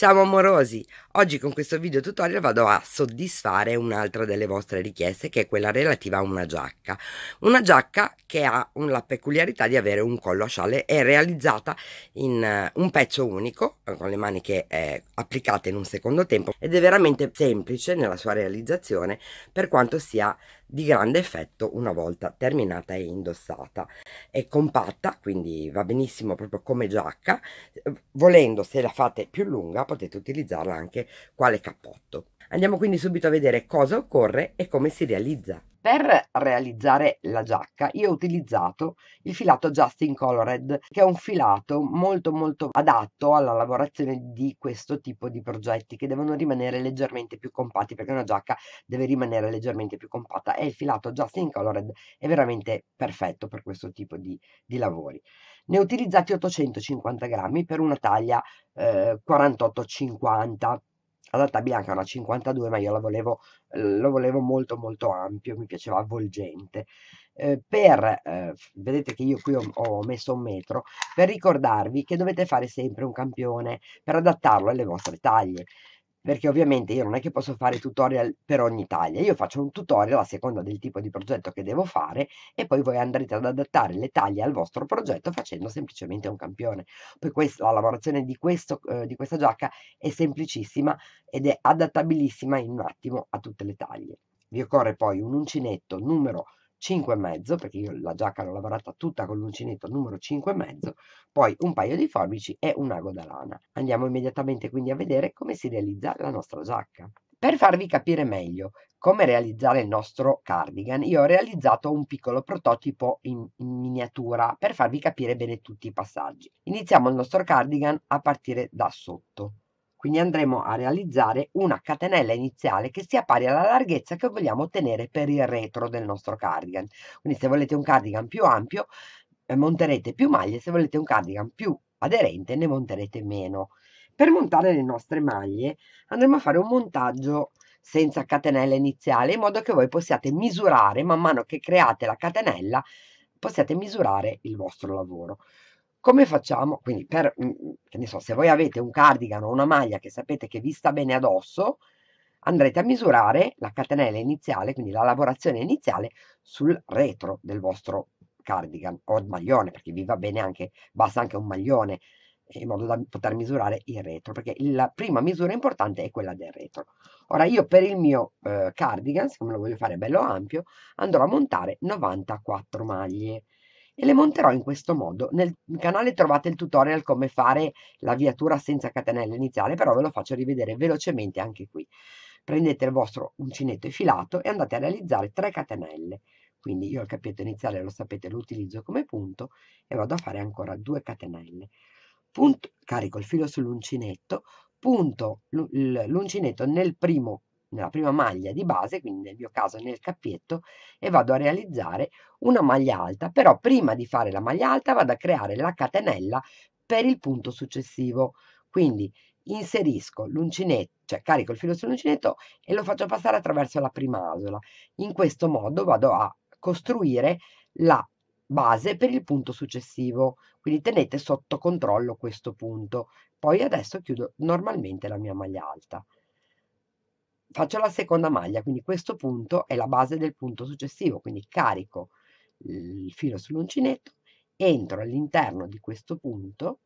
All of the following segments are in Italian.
Ciao amorosi! Oggi con questo video tutorial vado a soddisfare un'altra delle vostre richieste che è quella relativa a una giacca. Una giacca che ha la peculiarità di avere un collo a scialle è realizzata in eh, un pezzo unico eh, con le maniche eh, applicate in un secondo tempo ed è veramente semplice nella sua realizzazione per quanto sia di grande effetto una volta terminata e indossata. È compatta, quindi va benissimo proprio come giacca. Volendo, se la fate più lunga, potete utilizzarla anche quale cappotto. Andiamo quindi subito a vedere cosa occorre e come si realizza. Per realizzare la giacca io ho utilizzato il filato Justin Colored che è un filato molto molto adatto alla lavorazione di questo tipo di progetti che devono rimanere leggermente più compatti perché una giacca deve rimanere leggermente più compatta e il filato Justin Colored è veramente perfetto per questo tipo di, di lavori. Ne ho utilizzati 850 grammi per una taglia eh, 48-50 adatta bianca una 52 ma io la volevo, lo volevo molto molto ampio, mi piaceva avvolgente. Eh, per, eh, vedete che io qui ho, ho, messo un metro, per ricordarvi che dovete fare sempre un campione per adattarlo alle vostre taglie perché ovviamente io non è che posso fare tutorial per ogni taglia, io faccio un tutorial a seconda del tipo di progetto che devo fare e poi voi andrete ad adattare le taglie al vostro progetto facendo semplicemente un campione. Poi questa, la lavorazione di, questo, eh, di questa giacca è semplicissima ed è adattabilissima in un attimo a tutte le taglie. Vi occorre poi un uncinetto numero 5 e mezzo perché io la giacca l'ho lavorata tutta con l'uncinetto numero 5 e mezzo poi un paio di forbici e un ago da lana. Andiamo immediatamente quindi a vedere come si realizza la nostra giacca. Per farvi capire meglio come realizzare il nostro cardigan, io ho realizzato un piccolo prototipo in, in, miniatura per farvi capire bene tutti i passaggi. Iniziamo il nostro cardigan a partire da sotto. Quindi andremo a realizzare una catenella iniziale che sia pari alla larghezza che vogliamo ottenere per il retro del nostro cardigan. Quindi se volete un cardigan più ampio eh, monterete più maglie, se volete un cardigan più aderente ne monterete meno. Per montare le nostre maglie andremo a fare un montaggio senza catenella iniziale in modo che voi possiate misurare man mano che create la catenella possiate misurare il vostro lavoro come facciamo? Quindi, per, mm, mm, che ne so, se voi avete un cardigan o una maglia che sapete che vi sta bene addosso, andrete a misurare la catenella iniziale, quindi la lavorazione iniziale, sul retro del vostro cardigan o maglione, perché vi va bene anche, basta anche un maglione eh, in modo da poter misurare il retro, perché la prima misura importante è quella del retro. Ora io per il mio eh, cardigan, siccome lo voglio fare bello ampio, andrò a montare 94 maglie e le monterò in questo modo. Nel canale trovate il tutorial come fare l'avviatura senza catenella iniziale, però ve lo faccio rivedere velocemente anche qui. Prendete il vostro uncinetto filato e andate a realizzare 3 catenelle. Quindi io il cappietto iniziale, lo sapete, lo utilizzo come punto e vado a fare ancora 2 catenelle. Punto, carico il filo sull'uncinetto, punto l'uncinetto nel primo nella prima maglia di base, quindi nel mio caso nel cappietto, e vado a realizzare una maglia alta, però prima di fare la maglia alta vado a creare la catenella per il punto successivo. Quindi inserisco l'uncinetto, cioè carico il filo sull'uncinetto e lo faccio passare attraverso la prima asola. In questo modo vado a costruire la base per il punto successivo, quindi tenete sotto controllo questo punto. Poi adesso chiudo normalmente la mia maglia alta faccio la seconda maglia, quindi questo punto è la base del punto successivo, quindi carico il filo sull'uncinetto, entro all'interno di questo punto,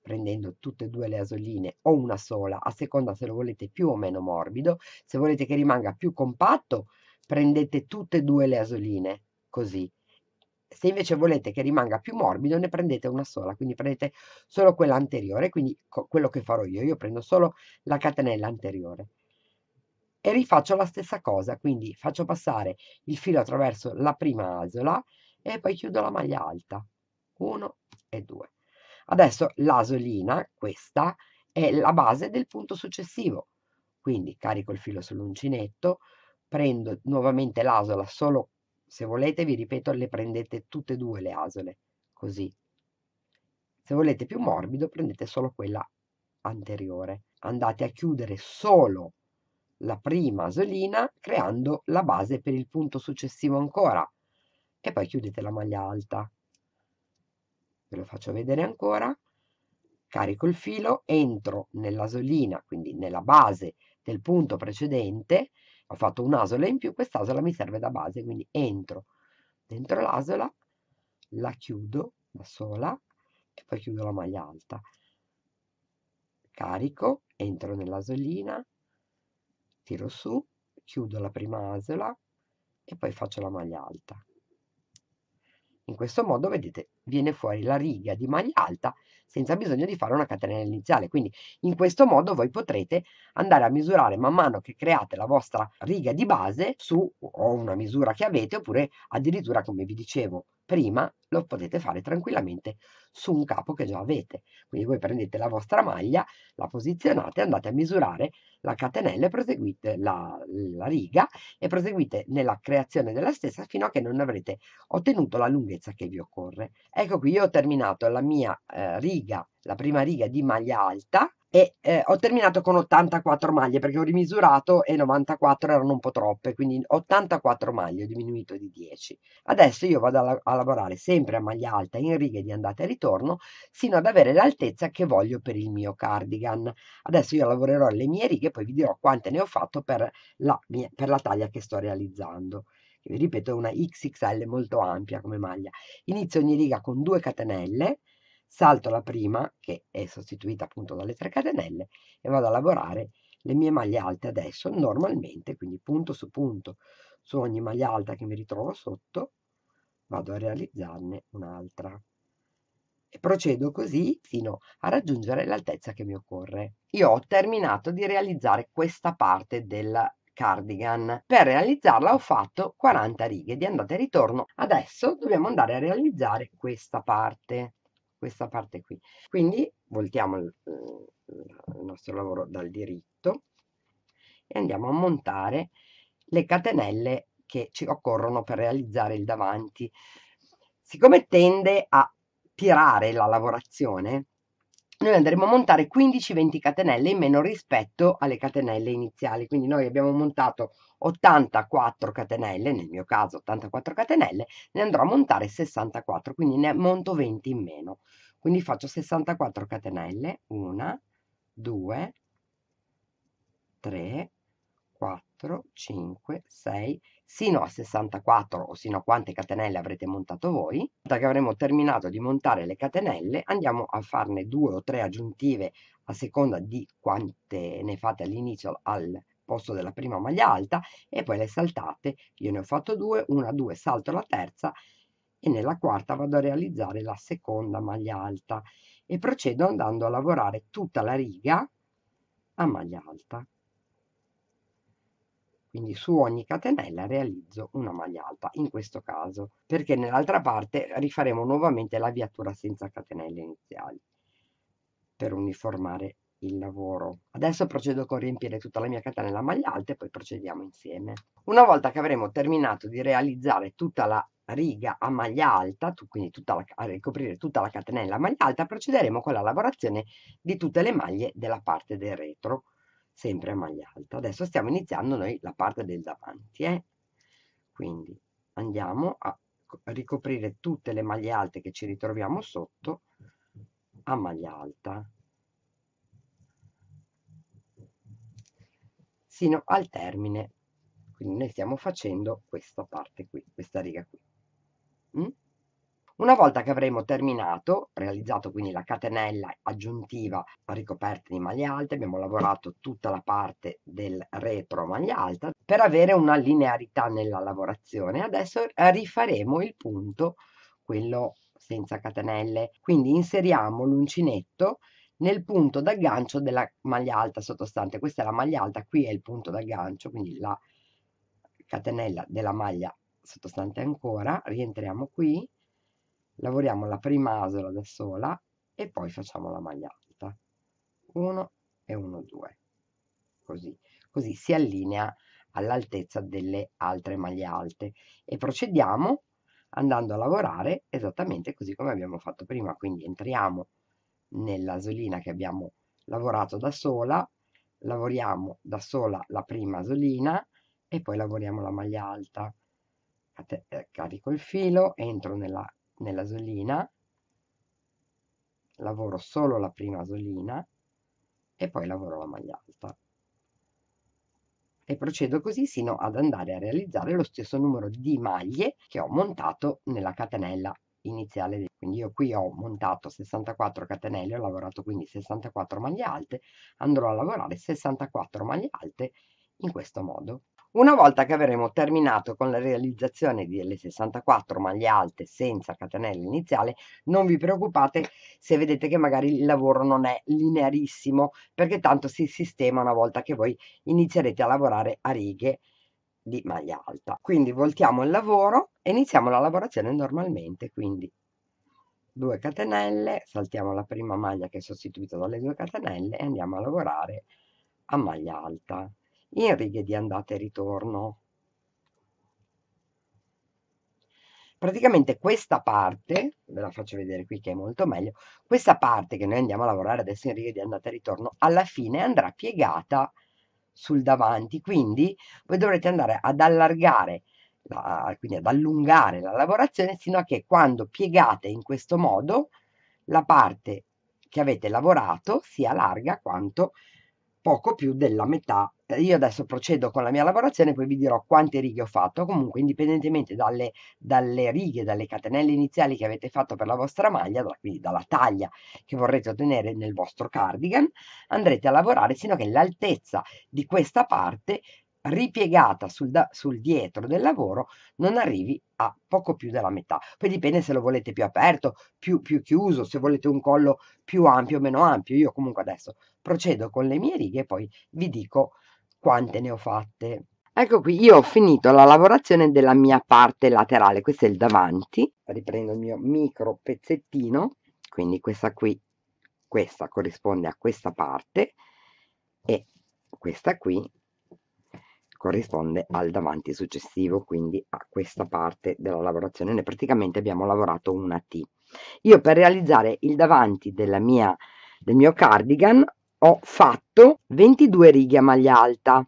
prendendo tutte e due le asoline o una sola, a seconda se lo volete più o meno morbido, se volete che rimanga più compatto, prendete tutte e due le asoline, così. Se invece volete che rimanga più morbido, ne prendete una sola, quindi prendete solo quella anteriore, quindi quello che farò io, io prendo solo la catenella anteriore e rifaccio la stessa cosa, quindi faccio passare il filo attraverso la prima asola e poi chiudo la maglia alta, 1 e 2. Adesso l'asolina, questa, è la base del punto successivo, quindi carico il filo sull'uncinetto, prendo nuovamente l'asola, solo se volete vi ripeto le prendete tutte e due le asole, così. Se volete più morbido prendete solo quella anteriore. Andate a chiudere solo la prima asolina creando la base per il punto successivo ancora e poi chiudete la maglia alta ve lo faccio vedere ancora carico il filo entro nella nell'asolina quindi nella base del punto precedente ho fatto un'asola in più quest'asola mi serve da base quindi entro dentro l'asola la chiudo da sola e poi chiudo la maglia alta carico entro nella nell'asolina tiro su, chiudo la prima asola e poi faccio la maglia alta. In questo modo, vedete, viene fuori la riga di maglia alta senza bisogno di fare una catenella iniziale. Quindi in questo modo voi potrete andare a misurare man mano che create la vostra riga di base su o una misura che avete oppure addirittura, come vi dicevo, prima lo potete fare tranquillamente su un capo che già avete. Quindi voi prendete la vostra maglia, la posizionate, andate a misurare la catenella e proseguite la, la riga e proseguite nella creazione della stessa fino a che non avrete ottenuto la lunghezza che vi occorre. Ecco qui io ho terminato la mia eh, riga, la prima riga di maglia alta e eh, ho terminato con 84 maglie perché ho rimisurato e 94 erano un po' troppe, quindi 84 maglie ho diminuito di 10. Adesso io vado a, a lavorare sempre a maglia alta in righe di andata e ritorno sino ad avere l'altezza che voglio per il mio cardigan. Adesso io lavorerò le mie righe poi vi dirò quante ne ho fatto per la, mia- per la taglia che sto realizzando vi ripeto è una XXL molto ampia come maglia. Inizio ogni riga con 2 catenelle, Salto la prima, che è sostituita appunto dalle 3 catenelle, e vado a lavorare le mie maglie alte adesso normalmente, quindi punto su punto su ogni maglia alta che mi ritrovo sotto, vado a realizzarne un'altra. E procedo così fino a raggiungere l'altezza che mi occorre. Io ho terminato di realizzare questa parte della cardigan. Per realizzarla ho fatto 40 righe di andata e ritorno. Adesso dobbiamo andare a realizzare questa parte questa parte qui. Quindi voltiamo il, eh, il nostro lavoro dal diritto e andiamo a montare le catenelle che ci occorrono per realizzare il davanti. Siccome tende a tirare la lavorazione, noi andremo a montare 15-20 catenelle in meno rispetto alle catenelle iniziali. Quindi noi abbiamo montato 84 catenelle, nel mio caso 84 catenelle, ne andrò a montare 64, quindi ne monto 20 in meno. Quindi faccio 64 catenelle, 1, 2, 3, 4, 5, 6, sino a 64 o sino a quante catenelle avrete montato voi. Una che avremo terminato di montare le catenelle, andiamo a farne due o tre aggiuntive a seconda di quante ne fate all'inizio al posto della prima maglia alta e poi le saltate. Io ne ho fatto due, una, due, salto la terza e nella quarta vado a realizzare la seconda maglia alta e procedo andando a lavorare tutta la riga a maglia alta. Quindi su ogni catenella realizzo una maglia alta in questo caso, perché nell'altra parte rifaremo nuovamente la viatura senza catenelle iniziali per uniformare il lavoro. Adesso procedo con riempire tutta la mia catenella a maglie alte e poi procediamo insieme. Una volta che avremo terminato di realizzare tutta la riga a maglia alta, tu, quindi tutta la, a ricoprire tutta la catenella a maglia alta, procederemo con la lavorazione di tutte le maglie della parte del retro, sempre a maglia alta. Adesso stiamo iniziando noi la parte del davanti, eh? quindi andiamo a ricoprire tutte le maglie alte che ci ritroviamo sotto a maglia alta sino al termine. Quindi noi stiamo facendo questa parte qui, questa riga qui. Mm? Una volta che avremo terminato, realizzato quindi la catenella aggiuntiva ricoperta di maglie alte, abbiamo lavorato tutta la parte del retro maglia alta per avere una linearità nella lavorazione. Adesso eh, rifaremo il punto, quello senza catenelle, quindi inseriamo l'uncinetto nel punto d'aggancio della maglia alta sottostante. Questa è la maglia alta, qui è il punto d'aggancio, quindi la catenella della maglia sottostante ancora. Rientriamo qui, lavoriamo la prima asola da sola e poi facciamo la maglia alta. 1 e 1, 2. Così. Così si allinea all'altezza delle altre maglie alte e procediamo andando a lavorare esattamente così come abbiamo fatto prima quindi entriamo nell'asolina che abbiamo lavorato da sola, lavoriamo da sola la prima asolina e poi lavoriamo la maglia alta. Eh, carico il filo, entro nella, nell'asolina, lavoro solo la prima asolina e poi lavoro la maglia alta. E procedo così sino ad andare a realizzare lo stesso numero di maglie che ho montato nella catenella iniziale. Quindi io qui ho montato 64 catenelle, ho lavorato quindi 64 maglie alte, andrò a lavorare 64 maglie alte in questo modo. Una volta che avremo terminato con la realizzazione delle 64 maglie alte senza catenella iniziale, non vi preoccupate se vedete che magari il lavoro non è linearissimo, perché tanto si sistema una volta che voi inizierete a lavorare a righe di maglia alta. Quindi voltiamo il lavoro e iniziamo la lavorazione normalmente, quindi 2 catenelle, saltiamo la prima maglia che è sostituita dalle 2 catenelle e andiamo a lavorare a maglia alta in righe di andata e ritorno. Praticamente questa parte, ve la faccio vedere qui che è molto meglio, questa parte che noi andiamo a lavorare adesso in righe di andata e ritorno, alla fine andrà piegata sul davanti, quindi voi dovrete andare ad allargare, la, quindi ad allungare la lavorazione fino a che quando piegate in questo modo la parte che avete lavorato sia larga quanto poco più della metà. Eh, io adesso procedo con la mia lavorazione, poi vi dirò quante righe ho fatto. Comunque, indipendentemente dalle, dalle righe, dalle catenelle iniziali che avete fatto per la vostra maglia, quindi dalla taglia che vorrete ottenere nel vostro cardigan, andrete a lavorare sino a che l'altezza di questa parte ripiegata sul, da, sul, dietro del lavoro non arrivi a poco più della metà. Poi dipende se lo volete più aperto, più, più chiuso, se volete un collo più ampio o meno ampio. Io comunque adesso procedo con le mie righe e poi vi dico quante ne ho fatte. Ecco qui, io ho finito la lavorazione della mia parte laterale, questo è il davanti, riprendo il mio micro pezzettino, quindi questa qui, questa corrisponde a questa parte e questa qui corrisponde al davanti successivo, quindi a questa parte della lavorazione. Noi praticamente abbiamo lavorato una T. Io per realizzare il davanti mia, del mio cardigan ho fatto 22 righe a maglia alta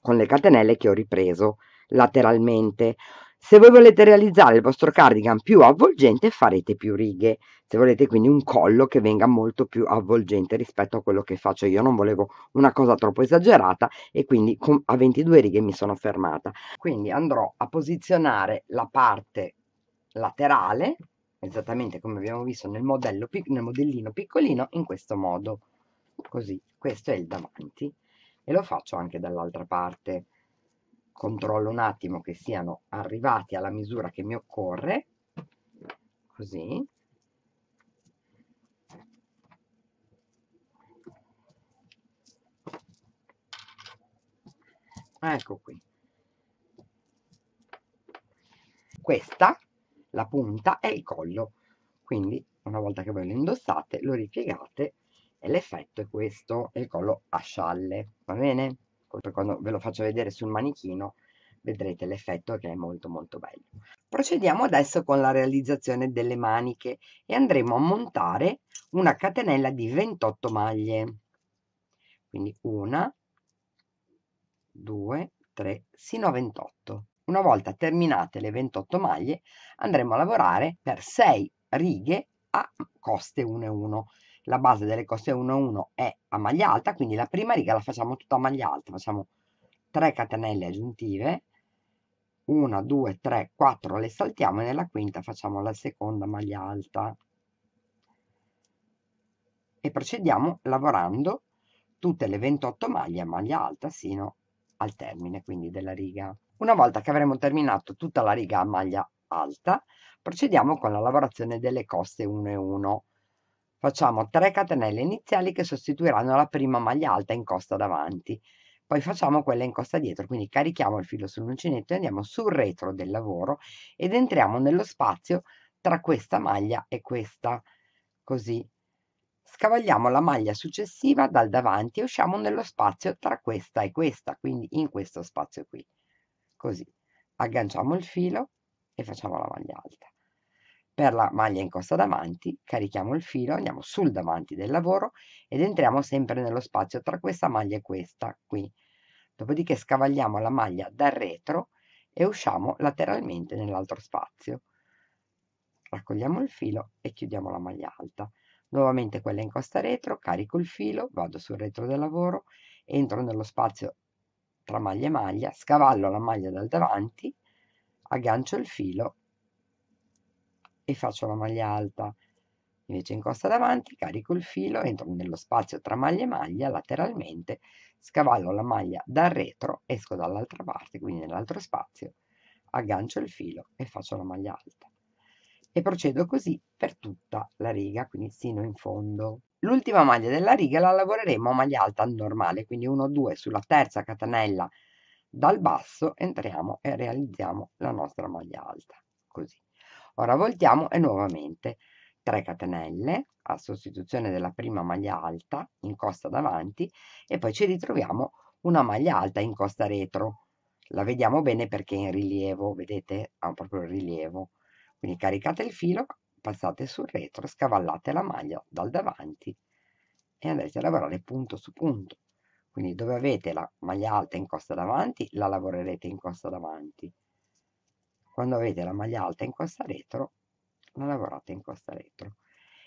con le catenelle che ho ripreso lateralmente. Se voi volete realizzare il vostro cardigan più avvolgente farete più righe, se volete quindi un collo che venga molto più avvolgente rispetto a quello che faccio io, non volevo una cosa troppo esagerata e quindi a 22 righe mi sono fermata. Quindi andrò a posizionare la parte laterale, esattamente come abbiamo visto nel, modello, nel modellino piccolino, in questo modo, così, questo è il davanti e lo faccio anche dall'altra parte controllo un attimo che siano arrivati alla misura che mi occorre, così. Ecco qui. Questa, la punta, è il collo. Quindi una volta che voi lo indossate, lo ripiegate e l'effetto è questo, e il collo a scialle, va bene? quando ve lo faccio vedere sul manichino vedrete l'effetto che è molto molto bello. Procediamo adesso con la realizzazione delle maniche e andremo a montare una catenella di 28 maglie. Quindi una, due, tre, sino a 28. Una volta terminate le 28 maglie andremo a lavorare per 6 righe a coste 1 e 1 la base delle coste 1 1 è a maglia alta, quindi la prima riga la facciamo tutta a maglia alta, facciamo 3 catenelle aggiuntive, 1, 2, 3, 4 le saltiamo e nella quinta facciamo la seconda maglia alta e procediamo lavorando tutte le 28 maglie a maglia alta sino al termine quindi della riga. Una volta che avremo terminato tutta la riga a maglia alta procediamo con la lavorazione delle coste 1 e 1 Facciamo 3 catenelle iniziali che sostituiranno la prima maglia alta in costa davanti, poi facciamo quella in costa dietro, quindi carichiamo il filo sull'uncinetto e andiamo sul retro del lavoro ed entriamo nello spazio tra questa maglia e questa, così. Scavagliamo la maglia successiva dal davanti e usciamo nello spazio tra questa e questa, quindi in questo spazio qui, così. Agganciamo il filo e facciamo la maglia alta per la maglia in costa davanti, carichiamo il filo, andiamo sul davanti del lavoro ed entriamo sempre nello spazio tra questa maglia e questa qui. Dopodiché scavagliamo la maglia dal retro e usciamo lateralmente nell'altro spazio. Raccogliamo il filo e chiudiamo la maglia alta. Nuovamente quella in costa retro, carico il filo, vado sul retro del lavoro, entro nello spazio tra maglia e maglia, scavallo la maglia dal davanti, aggancio il filo e faccio la maglia alta. Invece in costa davanti, carico il filo, entro nello spazio tra maglia e maglia lateralmente, scavallo la maglia dal retro, esco dall'altra parte, quindi nell'altro spazio, aggancio il filo e faccio la maglia alta. E procedo così per tutta la riga, quindi sino in fondo. L'ultima maglia della riga la lavoreremo a maglia alta normale, quindi 1-2 sulla terza catenella dal basso entriamo e realizziamo la nostra maglia alta, così. Ora voltiamo e nuovamente 3 catenelle a sostituzione della prima maglia alta in costa davanti e poi ci ritroviamo una maglia alta in costa retro. La vediamo bene perché è in rilievo, vedete? Ha proprio il rilievo. Quindi caricate il filo, passate sul retro, scavallate la maglia dal davanti e andate a lavorare punto su punto. Quindi dove avete la maglia alta in costa davanti, la lavorerete in costa davanti quando avete la maglia alta in costa retro, la lavorate in costa retro.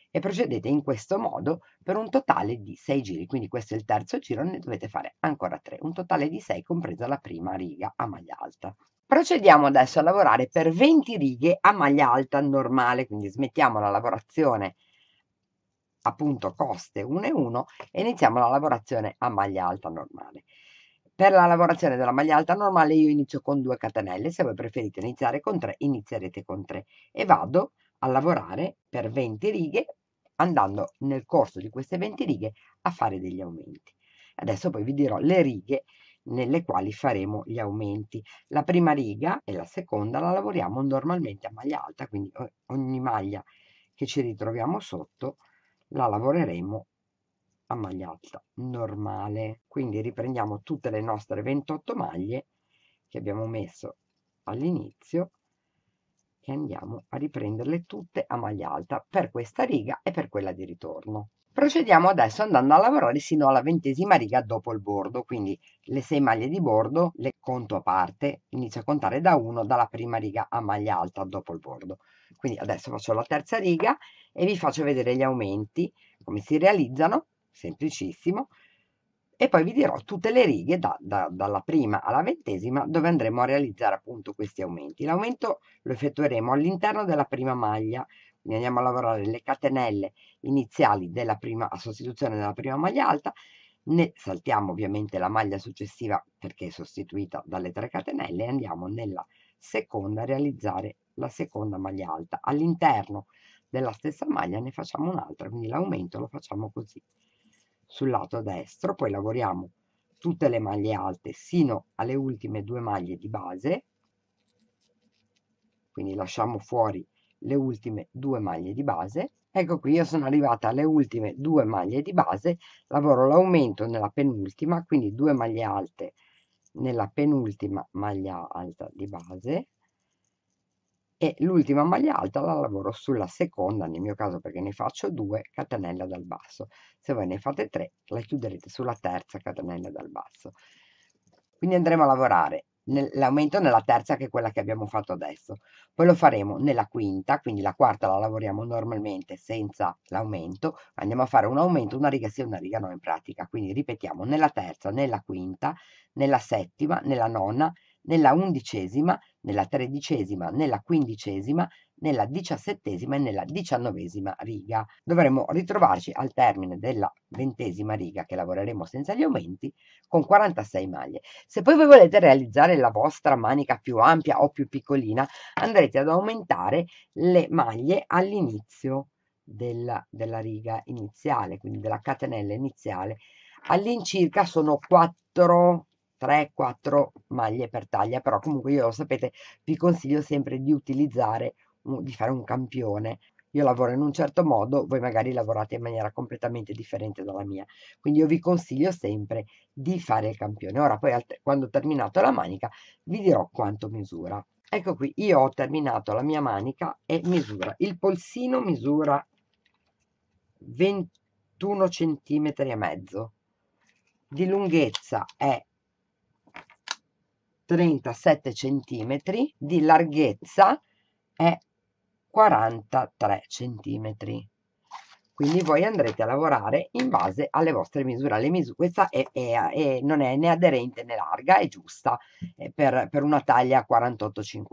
E procedete in questo modo per un totale di 6 giri, quindi questo è il terzo giro, ne dovete fare ancora 3, un totale di 6 compresa la prima riga a maglia alta. Procediamo adesso a lavorare per 20 righe a maglia alta normale, quindi smettiamo la lavorazione appunto coste 1 e 1 e iniziamo la lavorazione a maglia alta normale. Per la lavorazione della maglia alta normale io inizio con due catenelle, se voi preferite iniziare con tre inizierete con tre e vado a lavorare per 20 righe andando nel corso di queste 20 righe a fare degli aumenti. Adesso poi vi dirò le righe nelle quali faremo gli aumenti. La prima riga e la seconda la lavoriamo normalmente a maglia alta, quindi ogni maglia che ci ritroviamo sotto la lavoreremo a maglia alta normale quindi riprendiamo tutte le nostre 28 maglie che abbiamo messo all'inizio e andiamo a riprenderle tutte a maglia alta per questa riga e per quella di ritorno procediamo adesso andando a lavorare sino alla ventesima riga dopo il bordo quindi le 6 maglie di bordo le conto a parte inizio a contare da 1 dalla prima riga a maglia alta dopo il bordo quindi adesso faccio la terza riga e vi faccio vedere gli aumenti come si realizzano semplicissimo, e poi vi dirò tutte le righe da, da, dalla prima alla ventesima dove andremo a realizzare appunto questi aumenti. L'aumento lo effettueremo all'interno della prima maglia, quindi andiamo a lavorare le catenelle iniziali della prima, a sostituzione della prima maglia alta, ne saltiamo ovviamente la maglia successiva perché è sostituita dalle 3 catenelle e andiamo nella seconda a realizzare la seconda maglia alta. All'interno della stessa maglia ne facciamo un'altra, quindi l'aumento lo facciamo così sul lato destro, poi lavoriamo tutte le maglie alte sino alle ultime due maglie di base, quindi lasciamo fuori le ultime due maglie di base. Ecco qui io sono arrivata alle ultime due maglie di base, lavoro l'aumento nella penultima, quindi due maglie alte nella penultima maglia alta di base, e l'ultima maglia alta la lavoro sulla seconda, nel mio caso perché ne faccio due, catenella dal basso. Se voi ne fate tre, la chiuderete sulla terza catenella dal basso. Quindi andremo a lavorare l'aumento nella terza che è quella che abbiamo fatto adesso poi lo faremo nella quinta quindi la quarta la lavoriamo normalmente senza l'aumento andiamo a fare un aumento una riga sì una riga no in pratica quindi ripetiamo nella terza nella quinta nella settima nella nona nella undicesima, nella tredicesima, nella quindicesima, nella diciassettesima e nella diciannovesima riga. Dovremo ritrovarci al termine della ventesima riga, che lavoreremo senza gli aumenti, con 46 maglie. Se poi voi volete realizzare la vostra manica più ampia o più piccolina, andrete ad aumentare le maglie all'inizio della, della riga iniziale, quindi della catenella iniziale. All'incirca sono 4 3-4 maglie per taglia, però comunque io lo sapete, vi consiglio sempre di utilizzare, di fare un campione. Io lavoro in un certo modo, voi magari lavorate in maniera completamente differente dalla mia. Quindi io vi consiglio sempre di fare il campione. Ora poi quando ho terminato la manica vi dirò quanto misura. Ecco qui, io ho terminato la mia manica e misura. Il polsino misura 21 cm e mezzo. Di lunghezza è 37 cm, di larghezza è 43 cm. Quindi voi andrete a lavorare in base alle vostre misure. Alle misure questa è, è, è, non è né aderente né larga, è giusta è per, per una taglia 48-50.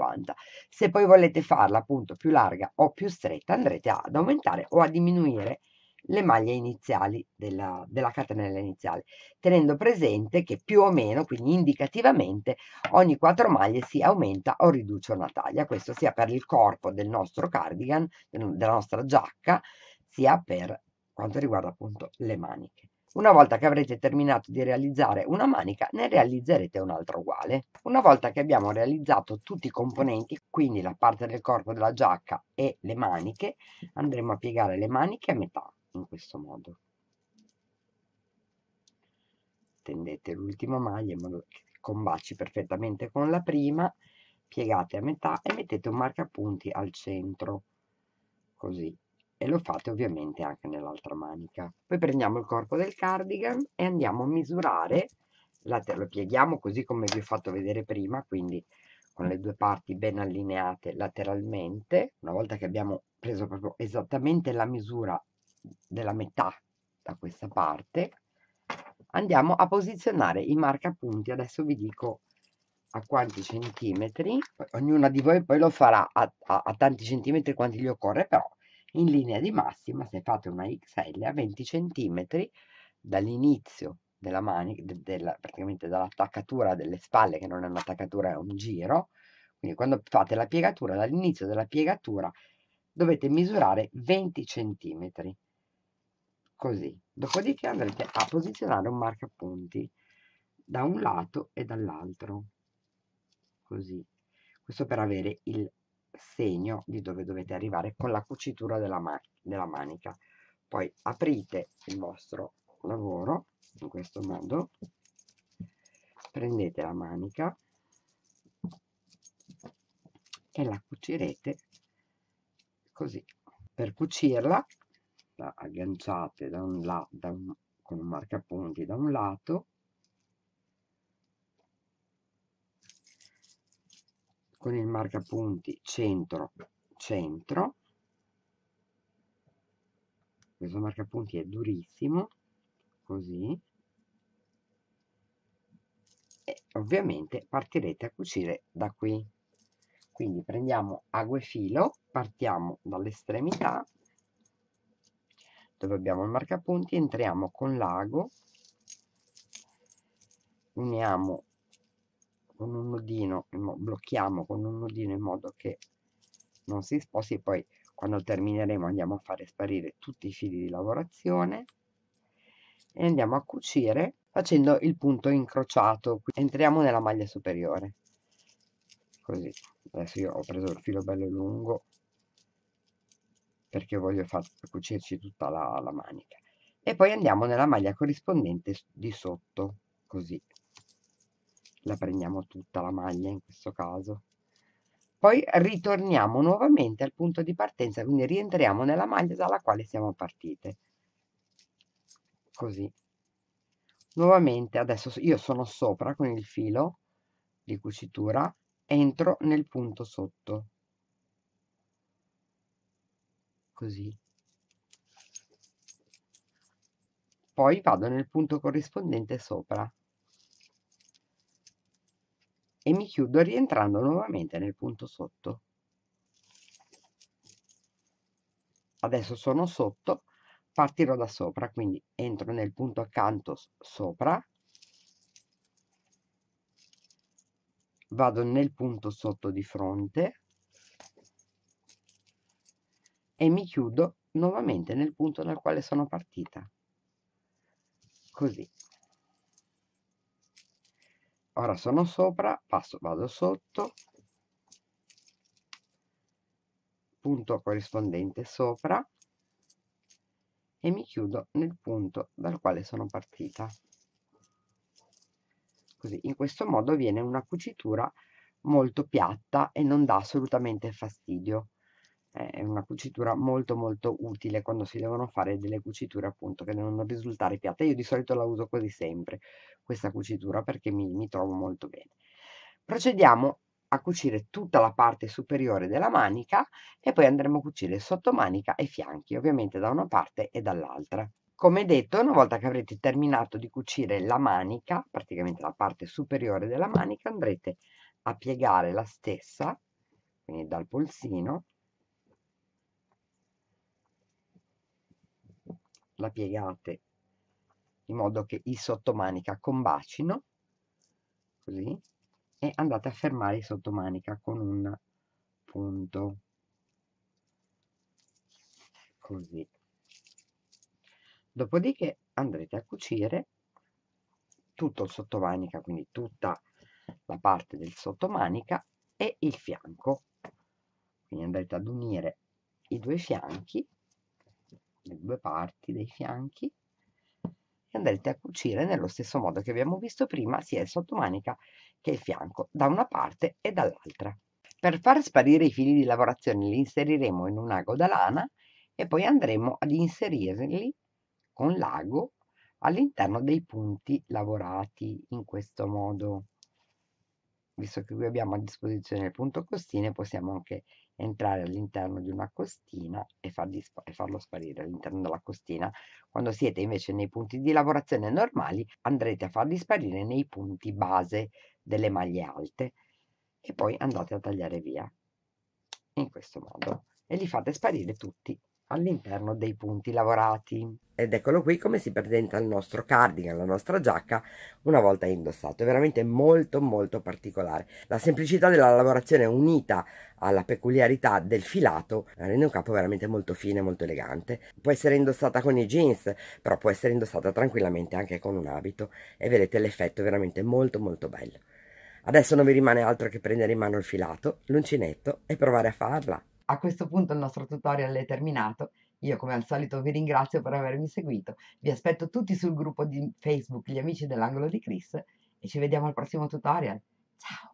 Se poi volete farla appunto più larga o più stretta andrete ad aumentare o a diminuire le maglie iniziali della, della catenella iniziale, tenendo presente che più o meno, quindi indicativamente, ogni quattro maglie si aumenta o riduce una taglia, questo sia per il corpo del nostro cardigan, della nostra giacca, sia per quanto riguarda appunto le maniche. Una volta che avrete terminato di realizzare una manica, ne realizzerete un'altra uguale. Una volta che abbiamo realizzato tutti i componenti, quindi la parte del corpo della giacca e le maniche, andremo a piegare le maniche a metà in questo modo tendete l'ultima maglia in modo che combaci perfettamente con la prima piegate a metà e mettete un marcapunti al centro così e lo fate ovviamente anche nell'altra manica poi prendiamo il corpo del cardigan e andiamo a misurare la lo pieghiamo così come vi ho fatto vedere prima quindi con le due parti ben allineate lateralmente una volta che abbiamo preso proprio esattamente la misura della metà da questa parte andiamo a posizionare i marcapunti adesso vi dico a quanti centimetri ognuna di voi poi lo farà a, a, a tanti centimetri quanti gli occorre però in linea di massima se fate una XL a 20 centimetri dall'inizio della manica de, della, praticamente dall'attaccatura delle spalle che non è un'attaccatura è un giro quindi quando fate la piegatura dall'inizio della piegatura dovete misurare 20 centimetri così. Dopodiché andrete a posizionare un marcapunti da un lato e dall'altro, così. Questo per avere il segno di dove dovete arrivare con la cucitura della, ma della manica. Poi aprite il vostro lavoro in questo modo, prendete la manica e la cucirete così. Per cucirla porta agganciate da un la, da un, con un marcapunti da un lato con il marcapunti centro centro questo marcapunti è durissimo così e ovviamente partirete a cucire da qui quindi prendiamo ago e filo partiamo dall'estremità dove abbiamo il marcapunti entriamo con l'ago uniamo con un nodino blocchiamo con un nodino in modo che non si sposti e poi quando termineremo andiamo a fare sparire tutti i fili di lavorazione e andiamo a cucire facendo il punto incrociato entriamo nella maglia superiore così adesso io ho preso il filo bello lungo perché voglio far cucirci tutta la, la manica e poi andiamo nella maglia corrispondente di sotto così la prendiamo tutta la maglia in questo caso poi ritorniamo nuovamente al punto di partenza quindi rientriamo nella maglia dalla quale siamo partite così nuovamente adesso io sono sopra con il filo di cucitura entro nel punto sotto così. Poi vado nel punto corrispondente sopra e mi chiudo rientrando nuovamente nel punto sotto. Adesso sono sotto, partirò da sopra, quindi entro nel punto accanto sopra, vado nel punto sotto di fronte, e mi chiudo nuovamente nel punto dal quale sono partita così ora sono sopra passo vado sotto punto corrispondente sopra e mi chiudo nel punto dal quale sono partita così in questo modo viene una cucitura molto piatta e non dà assolutamente fastidio è una cucitura molto molto utile quando si devono fare delle cuciture appunto che devono risultare piatte io di solito la uso quasi sempre questa cucitura perché mi, mi trovo molto bene procediamo a cucire tutta la parte superiore della manica e poi andremo a cucire sottomanica e fianchi ovviamente da una parte e dall'altra come detto una volta che avrete terminato di cucire la manica praticamente la parte superiore della manica andrete a piegare la stessa quindi dal polsino la piegate in modo che i sottomanica combacino così e andate a fermare i sottomanica con un punto così dopodiché andrete a cucire tutto il sottomanica quindi tutta la parte del sottomanica e il fianco quindi andrete ad unire i due fianchi le due parti dei fianchi e andrete a cucire nello stesso modo che abbiamo visto prima sia il sottomanica che il fianco da una parte e dall'altra. Per far sparire i fili di lavorazione li inseriremo in un ago da lana e poi andremo ad inserirli con l'ago all'interno dei punti lavorati in questo modo. Visto che qui abbiamo a disposizione il punto costine possiamo anche entrare all'interno di una costina e, far e farlo sparire all'interno della costina. Quando siete invece nei punti di lavorazione normali andrete a farli sparire nei punti base delle maglie alte e poi andate a tagliare via in questo modo e li fate sparire tutti all'interno dei punti lavorati. Ed eccolo qui come si presenta il nostro cardigan, la nostra giacca, una volta indossato. È veramente molto molto particolare. La semplicità della lavorazione unita alla peculiarità del filato rende un capo veramente molto fine, molto elegante. Può essere indossata con i jeans, però può essere indossata tranquillamente anche con un abito e vedete l'effetto veramente molto molto bello. Adesso non vi rimane altro che prendere in mano il filato, l'uncinetto e provare a farla. A questo punto il nostro tutorial è terminato. Io come al solito vi ringrazio per avermi seguito, vi aspetto tutti sul gruppo di Facebook Gli Amici dell'Angolo di Chris e ci vediamo al prossimo tutorial. Ciao!